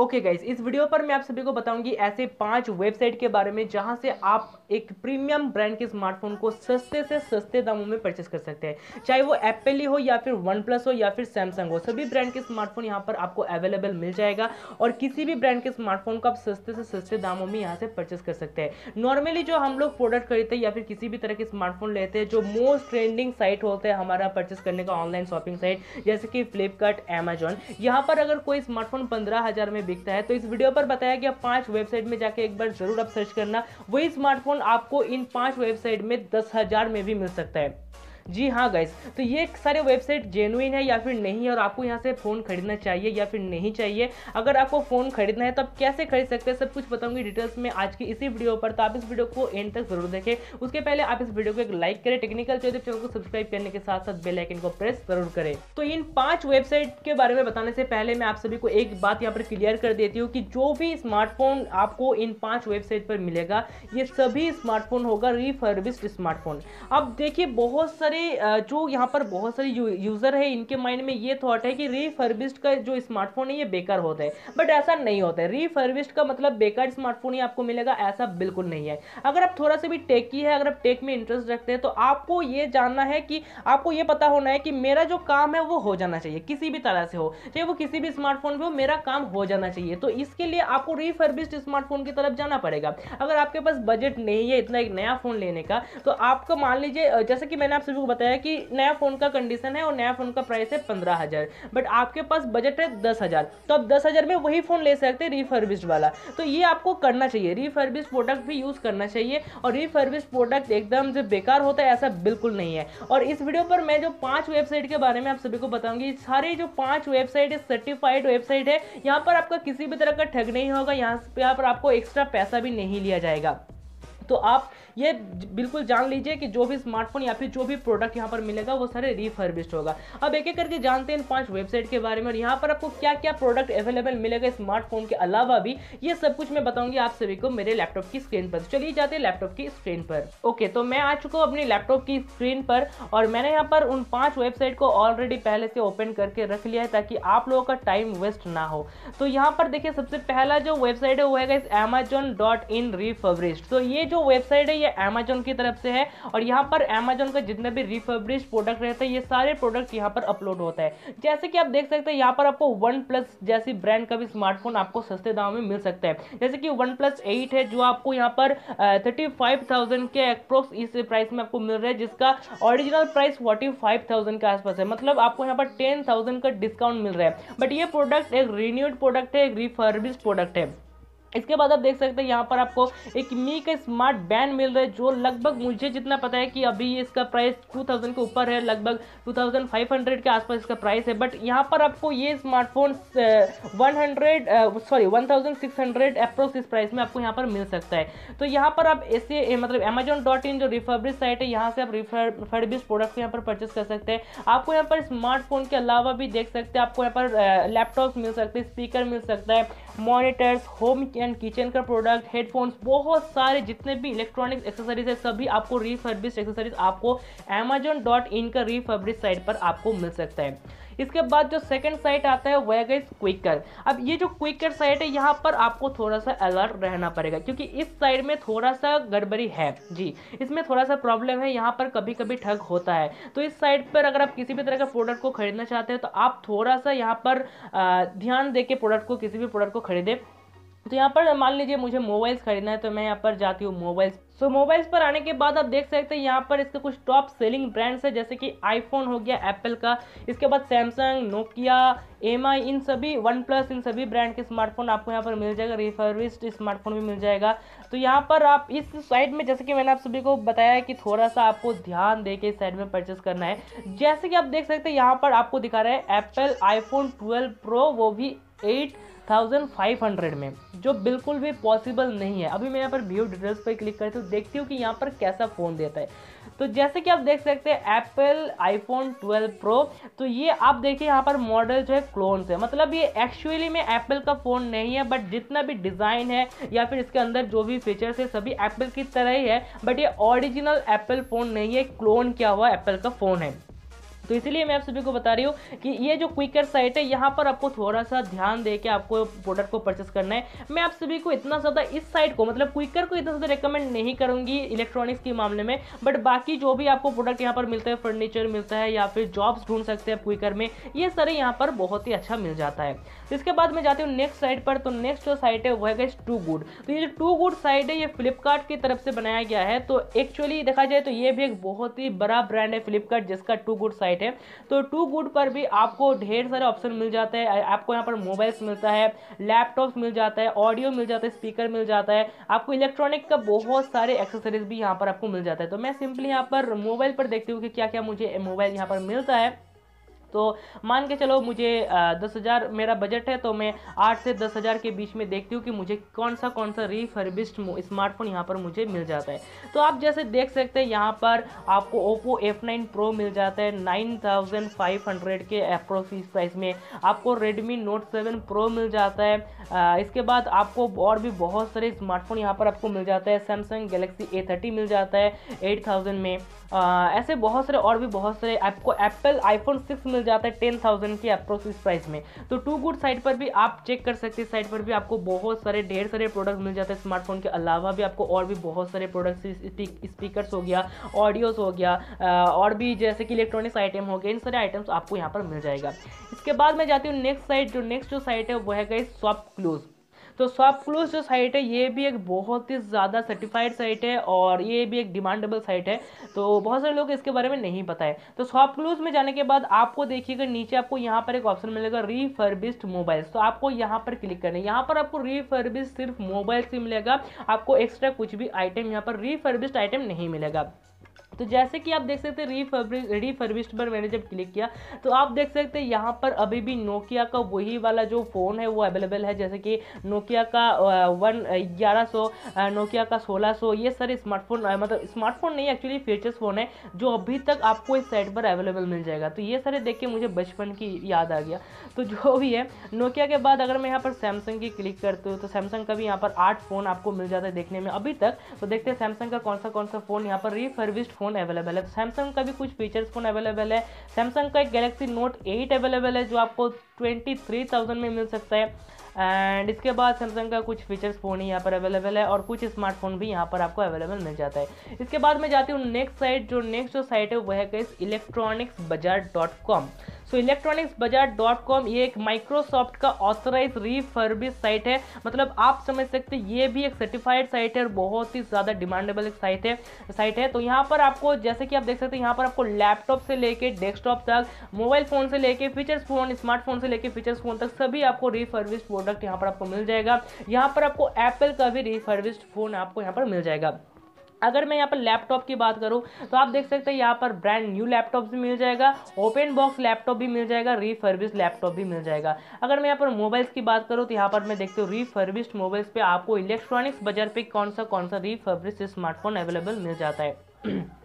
okay guys इस video पर मैं आप सभी को बताऊंगी ऐसे पांच वेबसाइट के बारे में जहां से आप एक प्रीमियम ब्रांड के स्मार्टफोन को सस्ते से सस्ते दामों में परचेस कर सकते हैं चाहे वो एप्पल ही हो या फिर वन प्लस हो या फिर सैमसंग हो सभी ब्रांड के स्मार्टफोन यहां पर आपको अवेलेबल मिल जाएगा और किसी भी ब्रांड के स्मार्टफोन को आप सस्ते से सस्ते दामों में यहाँ से परचेस कर सकते हैं नॉर्मली जो हम लोग प्रोडक्ट खरीदते हैं या फिर किसी भी तरह के स्मार्टफोन लेते हैं जो मोस्ट ट्रेंडिंग साइट होते हैं हमारा परचेस करने का ऑनलाइन शॉपिंग साइट जैसे कि फ्लिपकार्ट एमेजॉन यहाँ पर अगर कोई स्मार्टफोन पंद्रह में दिखता है तो इस वीडियो पर बताया गया पांच वेबसाइट में जाके एक बार जरूर आप सर्च करना वही स्मार्टफोन आपको इन पांच वेबसाइट में दस हजार में भी मिल सकता है जी हाँ गैस तो ये सारे वेबसाइट जेनुइन है या फिर नहीं है और आपको यहाँ से फ़ोन खरीदना चाहिए या फिर नहीं चाहिए अगर आपको फ़ोन खरीदना है तो आप कैसे खरीद सकते हैं सब कुछ बताऊंगी डिटेल्स में आज की इसी वीडियो पर तो आप इस वीडियो को एंड तक जरूर देखें उसके पहले आप इस वीडियो को एक लाइक करें टेक्निकल चौधरी चैनल को सब्सक्राइब करने के साथ साथ बेलाइकन को प्रेस जरूर करें तो इन पाँच वेबसाइट के बारे में बताने से पहले मैं आप सभी को एक बात यहाँ पर क्लियर कर देती हूँ कि जो भी स्मार्टफोन आपको इन पाँच वेबसाइट पर मिलेगा ये सभी स्मार्टफोन होगा रिफर्बिस्ड स्मार्टफोन अब देखिए बहुत सारे सारे जो यहाँ पर बहुत सारे यू, यूज़र है इनके माइंड में ये थॉट है कि रीफर्बिस्ड का जो स्मार्टफोन है ये बेकार होता है बट ऐसा नहीं होता है रीफर्बिस्ड का मतलब बेकार स्मार्टफोन ही आपको मिलेगा ऐसा बिल्कुल नहीं है अगर आप थोड़ा सा भी टेक की है अगर आप टेक में इंटरेस्ट रखते हैं तो आपको ये जानना है कि आपको ये पता होना है कि मेरा जो काम है वो हो जाना चाहिए किसी भी तरह से हो चाहे वो किसी भी स्मार्टफोन पर हो मेरा काम हो जाना चाहिए तो इसके लिए आपको रीफर्बिस्ड स्मार्टफोन की तरफ जाना पड़ेगा अगर आपके पास बजट नहीं है इतना एक नया फ़ोन लेने का तो आपको मान लीजिए जैसे कि मैंने आप सभी को बताया कि नया फ़ोन का कंडीशन है और नया फ़ोन का प्राइस है पंद्रह हज़ार बट आपके पास बजट है दस हज़ार तो आप दस हज़ार में वही फ़ोन ले सकते हैं रिफर्बिस्ड वाला तो ये आपको करना चाहिए रिफर्बिश प्रोडक्ट भी यूज़ करना चाहिए और रिफर्बिश प्रोडक्ट एकदम जो बेकार होता है ऐसा बिल्कुल नहीं है और इस वीडियो पर मैं जो पाँच वेबसाइट के बारे में आप सभी को बताऊँगी सारे जो पाँच वेबसाइट है सर्टिफाइड वेबसाइट है यहाँ पर आपका किसी भी तरह का ठग नहीं होगा यहाँ पर आपको एक्स्ट्रा पैसा भी नहीं लिया जाएगा तो आप ये बिल्कुल जान लीजिए कि जो भी स्मार्टफोन या फिर जो भी प्रोडक्ट यहाँ पर मिलेगा वो सारे रिफर्बिश्ड होगा अब एक एक करके जानते हैं पांच वेबसाइट के बारे में और यहाँ पर आपको क्या क्या प्रोडक्ट अवेलेबल मिलेगा स्मार्टफोन के अलावा भी ये सब कुछ मैं बताऊंगी आप सभी को मेरे लैपटॉप की स्क्रीन पर चलिए जाते हैं लैपटॉप की स्क्रीन पर ओके तो मैं आ चुका हूँ अपनी लैपटॉप की स्क्रीन पर और मैंने यहाँ पर उन पाँच वेबसाइट को ऑलरेडी पहले से ओपन करके रख लिया है ताकि आप लोगों का टाइम वेस्ट ना हो तो यहाँ पर देखिए सबसे पहला जो वेबसाइट है वो है इस अमेजोन डॉट इन रिफर्बिश्ड तो ये जो वेबसाइट है ये अमेजोन की तरफ से है और यहाँ पर अमेजोन का जितने भी रिफर्बिश प्रोडक्ट रहते हैं ये सारे प्रोडक्ट यहाँ पर अपलोड होता है जैसे कि आप देख सकते हैं यहाँ पर आपको वन प्लस जैसी ब्रांड का भी स्मार्टफोन आपको सस्ते दाम में मिल सकता है जैसे कि वन प्लस एट है जो आपको यहाँ पर थर्टी फाइव थाउजेंड के अप्रोक्स इस प्राइस में आपको मिल रहा है जिसका original price forty five thousand के आसपास है मतलब आपको यहाँ पर टेन थाउजेंड का डिस्काउंट मिल रहा है बट ये प्रोडक्ट एक रिन्यूड प्रोडक्ट है एक रिफर्बिश प्रोडक्ट है इसके बाद आप देख सकते हैं यहाँ पर आपको एक मी का स्मार्ट बैंड मिल रहा है जो लगभग मुझे जितना पता है कि अभी इसका प्राइस 2000 के ऊपर है लगभग 2500 के आसपास इसका प्राइस है बट यहाँ पर आपको ये स्मार्टफोन 100 सॉरी 1600 अप्रोक्स इस प्राइस में आपको यहाँ पर मिल सकता है तो यहाँ पर आप ऐसे मतलब अमेजोन डॉट इन जो रिफर्बिश साइट है यहाँ से आप रिफर्बिश प्रोडक्ट यहाँ पर परचेस कर सकते हैं आपको यहाँ पर स्मार्टफोन के अलावा भी देख सकते हैं आपको यहाँ पर लैपटॉप मिल सकते हैं स्पीकर मिल सकता है मॉनिटर्स होम एंड किचन का प्रोडक्ट हेडफोन्स बहुत सारे जितने भी इलेक्ट्रॉनिक्स एक्सेसरीज है सभी आपको रीफर्बिश एक्सेसरीज आपको अमेजोन डॉट इन का रीफर्बिश साइट पर आपको मिल सकता है इसके बाद जो सेकेंड साइट आता है वह है गई क्विकर अब ये जो क्विकर साइट है यहाँ पर आपको थोड़ा सा अलर्ट रहना पड़ेगा क्योंकि इस साइड में थोड़ा सा गड़बड़ी है जी इसमें थोड़ा सा प्रॉब्लम है यहाँ पर कभी कभी ठग होता है तो इस साइट पर अगर आप किसी भी तरह के प्रोडक्ट को खरीदना चाहते हैं तो आप थोड़ा सा यहाँ पर ध्यान दे के प्रोडक्ट को किसी भी प्रोडक्ट को खरीदें तो यहाँ पर मान लीजिए मुझे मोबाइल्स खरीदना है तो मैं यहाँ पर जाती हूँ मोबाइल्स सो मोबाइल्स पर आने के बाद आप देख सकते हैं यहाँ पर इसके कुछ टॉप सेलिंग ब्रांड्स है जैसे कि आईफोन हो गया एप्पल का इसके बाद सैमसंग नोकिया एम इन सभी वन प्लस इन सभी ब्रांड के स्मार्टफोन आपको यहाँ पर मिल जाएगा रिफर्विस्ड स्मार्टफोन भी मिल जाएगा तो यहाँ पर आप इस साइड में जैसे कि मैंने आप सभी को बताया है कि थोड़ा सा आपको ध्यान दे के इस साइड में परचेस करना है जैसे कि आप देख सकते हैं यहाँ पर आपको दिखा रहे हैं एप्पल आईफोन ट्वेल्व प्रो वो भी एट थाउजेंड फाइव हंड्रेड में जो बिल्कुल भी पॉसिबल नहीं है अभी मैं यहाँ पर व्यू डिटेल्स पर क्लिक करती हूँ देखती हूँ कि यहाँ पर कैसा फ़ोन देता है तो जैसे कि आप देख सकते हैं एप्पल आईफोन 12 प्रो तो ये आप देखिए यहाँ पर मॉडल जो है क्लोन से मतलब ये एक्चुअली में एप्पल का फ़ोन नहीं है बट जितना भी डिज़ाइन है या फिर इसके अंदर जो भी फीचर्स है सभी एप्पल की तरह ही है बट ये ओरिजिनल एप्पल फ़ोन नहीं है क्लोन किया हुआ एप्पल का फ़ोन है तो इसलिए मैं आप सभी को बता रही हूँ कि ये जो क्विकर साइट है यहाँ पर आपको थोड़ा सा ध्यान दे के आपको प्रोडक्ट को परचेस करना है मैं आप सभी को इतना ज़्यादा इस साइट को मतलब क्विकर को इतना ज़्यादा रिकमेंड नहीं करूँगी इलेक्ट्रॉनिक्स के मामले में बट बाकी जो भी आपको प्रोडक्ट यहाँ पर मिलता है फर्नीचर मिलता है या फिर जॉब्स ढूंढ सकते हैं क्विकर में ये सारे यहाँ पर बहुत ही अच्छा मिल जाता है इसके बाद मैं जाती हूँ नेक्स्ट साइट पर तो नेक्स्ट जो साइट है वो है गैस टू गुड तो ये जो टू गुड साइट है ये फ्लिपकार्ट की तरफ से बनाया गया है तो एक्चुअली देखा जाए तो ये भी एक बहुत ही बड़ा ब्रांड है फ्लिपकार्ट जिसका टू गुड साइट वेबसाइट है तो टू गुड पर भी आपको ढेर सारे ऑप्शन मिल जाते हैं आपको यहाँ पर मोबाइल्स मिलता है लैपटॉप्स मिल जाता है ऑडियो मिल जाता है स्पीकर मिल जाता है आपको इलेक्ट्रॉनिक का बहुत सारे एक्सेसरीज भी यहाँ पर आपको मिल जाता है तो मैं सिंपली यहाँ पर मोबाइल पर देखती हूँ कि क्या क्या मुझे मोबाइल यहाँ पर मिलता है तो मान के चलो मुझे दस हज़ार मेरा बजट है तो मैं आठ से दस हज़ार के बीच में देखती हूँ कि मुझे कौन सा कौन सा रिफर्बिस्ड स्मार्टफोन यहाँ पर मुझे मिल जाता है तो आप जैसे देख सकते हैं यहाँ पर आपको ओप्पो एफ नाइन प्रो मिल जाता है नाइन थाउजेंड फाइव हंड्रेड के अप्रोक्सी प्राइस में आपको रेडमी नोट सेवन प्रो मिल जाता है आ, इसके बाद आपको और भी बहुत सारे स्मार्टफोन यहाँ पर आपको मिल जाता है सैमसंग गलेक्सी ए थर्टी मिल जाता है एट थाउजेंड में आ, ऐसे बहुत सारे और भी बहुत सारे आपको एप्पल आईफोन सिक्स मिल मिल जाता है टेन थाउजेंड की अप्रोक्स इस प्राइस में तो टू गुड साइट पर भी आप चेक कर सकते हैं साइट पर भी आपको बहुत सारे ढेर सारे प्रोडक्ट्स मिल जाते हैं स्मार्टफोन के अलावा भी आपको और भी बहुत सारे प्रोडक्ट्स स्पीकर्स हो गया ऑडियोज हो गया और भी जैसे कि इलेक्ट्रॉनिक्स आइटम हो गया इन सारे आइटम्स आपको यहाँ पर मिल जाएगा इसके बाद मैं जाती हूँ नेक्स्ट साइट जो नेक्स्ट जो साइट है वह है गई स्वप क्लोज़ तो शॉपक्लूज क्लूज जो साइट है ये भी एक बहुत ही ज़्यादा सर्टिफाइड साइट है और ये भी एक डिमांडेबल साइट है तो बहुत सारे लोग इसके बारे में नहीं पता है तो शॉप क्लूज में जाने के बाद आपको देखिएगा नीचे आपको यहाँ पर एक ऑप्शन मिलेगा रीफर्बिस्ड मोबाइल्स तो आपको यहाँ पर क्लिक करना है यहाँ पर आपको रीफर्बिस्ड सिर्फ मोबाइल से मिलेगा आपको एक्स्ट्रा कुछ भी आइटम यहाँ पर रीफर्बिस्ड आइटम नहीं मिलेगा तो जैसे कि आप देख सकते हैं रीफर्बिश पर मैंने जब क्लिक किया तो आप देख सकते हैं यहाँ पर अभी भी नोकिया का वही वाला जो फ़ोन है वो अवेलेबल है जैसे कि नोकिया का वन ग्यारह सौ नोकिया का सोलह सौ ये सारे स्मार्टफोन मतलब स्मार्टफोन नहीं एक्चुअली फीचर्स फ़ोन है जो अभी तक आपको इस साइट पर अवेलेबल मिल जाएगा तो ये सारे देख के मुझे बचपन की याद आ गया तो जो भी है नोकिया के बाद अगर मैं यहाँ पर सैमसंग की क्लिक करती हूँ तो सैमसंग का भी यहाँ पर आठ फ़ोन आपको मिल जाता है देखने में अभी तक तो देखते हैं सैमसंग का कौन सा कौन सा फ़ोन यहाँ पर रिफर्विस्ड फ़ोन फ़ोन अवेलेबल है सैमसंग का भी कुछ फीचर्स फ़ोन अवेलेबल है सैमसंग का एक गैलेक्सी नोट एट अवेलेबल है जो आपको ट्वेंटी थ्री थाउजेंड में मिल सकता है एंड इसके बाद सैमसंग का कुछ फीचर्स फ़ोन ही यहाँ पर अवेलेबल है और कुछ स्मार्टफोन भी यहाँ पर आपको अवेलेबल मिल जाता है इसके बाद मैं जाती हूँ नेक्स्ट साइट जो नेक्स्ट जो साइट है वह है इस electronics Bazaar dot com so electronics Bazaar dot com ये एक माइक्रोसॉफ्ट का ऑथराइज रिफर्बिश साइट है मतलब आप समझ सकते ये भी एक सर्टिफाइड साइट है और बहुत ही ज़्यादा डिमांडेबल एक साइट है साइट है तो यहाँ पर आपको जैसे कि आप देख सकते हैं यहाँ पर आपको लैपटॉप से लेके डेस्कटॉप तक मोबाइल फ़ोन से लेके फीचर्स फ़ोन स्मार्टफोन से लेके फीचर्स फ़ोन तक सभी आपको रिफर्बिश प्रोडक्ट यहाँ पर आपको मिल जाएगा यहाँ पर आपको एप्पल का भी रिफर्बिश फ़ोन आपको यहाँ पर मिल जाएगा अगर मैं यहाँ पर लैपटॉप की बात करूँ तो आप देख सकते हैं यहाँ पर ब्रांड न्यू लैपटॉप भी मिल जाएगा ओपन बॉक्स लैपटॉप भी मिल जाएगा रीफर्बिश लैपटॉप भी मिल जाएगा अगर मैं यहाँ पर मोबाइल्स की बात करूँ तो यहाँ पर मैं देखती हूँ रीफर्बिश्ड मोबाइल्स पे आपको इलेक्ट्रॉनिक्स बाजार पे कौन सा कौन सा रीफर्बिश स्मार्टफोन अवेलेबल मिल जाता है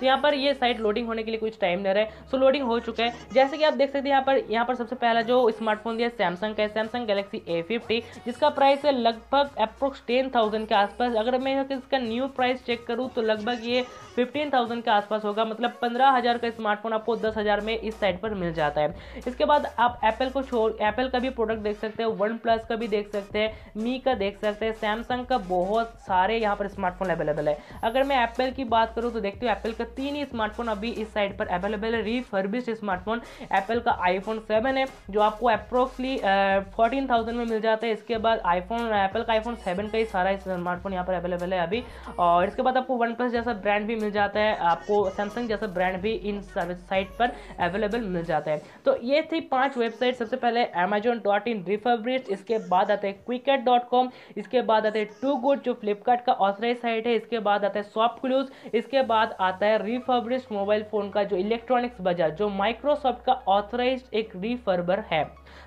तो यहाँ पर ये साइट लोडिंग होने के लिए कुछ टाइम ले रहा है सो लोडिंग हो चुका है जैसे कि आप देख सकते हैं यहाँ पर यहाँ पर सबसे पहला जो स्मार्टफोन दिया सैमसंग का है सैमसंग गैलेक्सी ए फिफ्टी जिसका प्राइस है लगभग अप्रोक्स टेन थाउजेंड के आसपास अगर मैं इसका न्यू प्राइस चेक करूँ तो लगभग ये फिफ्टीन थाउजेंड के आसपास होगा मतलब पंद्रह हज़ार का स्मार्टफोन आपको दस हज़ार में इस साइट पर मिल जाता है इसके बाद आप एप्पल को छोड़ एप्पल का भी प्रोडक्ट देख सकते हैं वन प्लस का भी देख सकते हैं मी का देख सकते हैं सैमसंग का बहुत सारे यहाँ पर स्मार्टफोन अवेलेबल है अगर मैं एप्पल की बात करूँ तो देखते हो एप्पल का तीन ही स्मार्टफोन अभी इस साइड पर अवेलेबल है रिफर्बिश स्मार्टफोन एप्पल का आईफोन सेवन है जो आपको अप्रोक्सली फोर्टीन थाउजेंड में मिल जाता है इसके बाद आईफोन एप्पल का आईफोन सेवन का ही सारा स्मार्टफोन यहाँ पर अवेलेबल है अभी और इसके बाद आपको वन प्लस जैसा ब्रांड भी मिल जाता है आपको सैमसंग जैसा ब्रांड भी इन साइट पर अवेलेबल मिल जाता है तो ये थी पाँच वेबसाइट सबसे पहले अमेजोन डॉट इन रिफर्बिश इसके बाद आते हैं क्विकेट डॉट कॉम इसके बाद आते हैं टू गुड जो फ्लिपकार्ट का ऑथराइज साइट है इसके बाद आता है शॉप क्लूज इसके बाद आता है रिफर्बिश मोबाइल फ़ोन का जो इलेक्ट्रॉनिक्स बाजार जो माइक्रोसॉफ्ट का ऑथराइज एक रिफर्बर है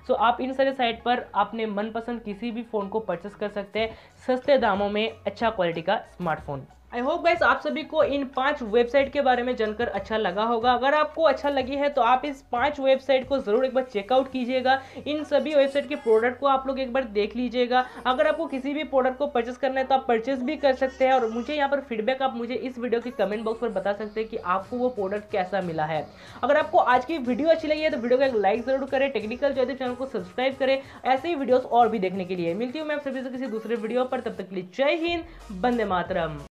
सो so, आप इन सारे साइट पर अपने मनपसंद किसी भी फ़ोन को परचेस कर सकते हैं सस्ते दामों में अच्छा क्वालिटी का स्मार्टफोन आई होप गाइस आप सभी को इन पांच वेबसाइट के बारे में जानकर अच्छा लगा होगा अगर आपको अच्छा लगी है तो आप इस पांच वेबसाइट को ज़रूर एक बार चेकआउट कीजिएगा इन सभी वेबसाइट के प्रोडक्ट को आप लोग एक बार देख लीजिएगा अगर आपको किसी भी प्रोडक्ट को परचेस करना है तो आप परचेस भी कर सकते हैं और मुझे यहाँ पर फीडबैक आप मुझे इस वीडियो के कमेंट बॉक्स पर बता सकते हैं कि आपको वो प्रोडक्ट कैसा मिला है अगर आपको आज की वीडियो अच्छी लगी है तो वीडियो को एक लाइक ज़रूर करें टेक्निकल है चैनल को सब्सक्राइब करें ऐसे ही वीडियोज़ और भी देखने के लिए मिलती हूँ मैं आप सभी से किसी दूसरे वीडियो पर तब तक के लिए जय हिंद बंदे मातरम